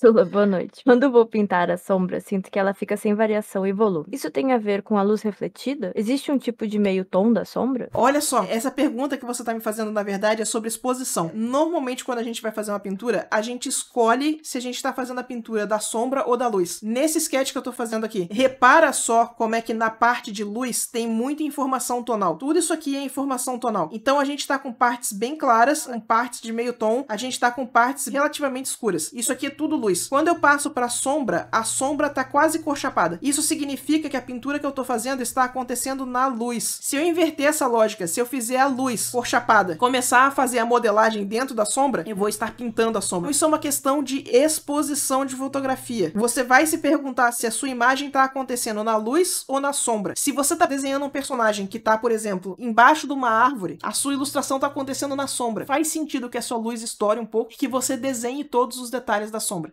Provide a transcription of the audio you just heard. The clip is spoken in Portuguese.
Sula, boa noite. Quando vou pintar a sombra, sinto que ela fica sem variação e volume. Isso tem a ver com a luz refletida? Existe um tipo de meio tom da sombra? Olha só, essa pergunta que você está me fazendo, na verdade, é sobre exposição. Normalmente, quando a gente vai fazer uma pintura, a gente escolhe se a gente está fazendo a pintura da sombra ou da luz. Nesse sketch que eu estou fazendo aqui, repara só como é que na parte de luz tem muita informação tonal. Tudo isso aqui é informação tonal. Então a gente está com partes bem claras, com partes de meio tom, a gente está com partes relativamente escuras. Isso aqui é tudo luz luz. Quando eu passo para a sombra, a sombra está quase cor chapada. Isso significa que a pintura que eu estou fazendo está acontecendo na luz. Se eu inverter essa lógica, se eu fizer a luz cor chapada, começar a fazer a modelagem dentro da sombra, eu vou estar pintando a sombra. Isso é uma questão de exposição de fotografia. Você vai se perguntar se a sua imagem está acontecendo na luz ou na sombra. Se você está desenhando um personagem que está, por exemplo, embaixo de uma árvore, a sua ilustração está acontecendo na sombra. Faz sentido que a sua luz estoure um pouco e que você desenhe todos os detalhes da sombra.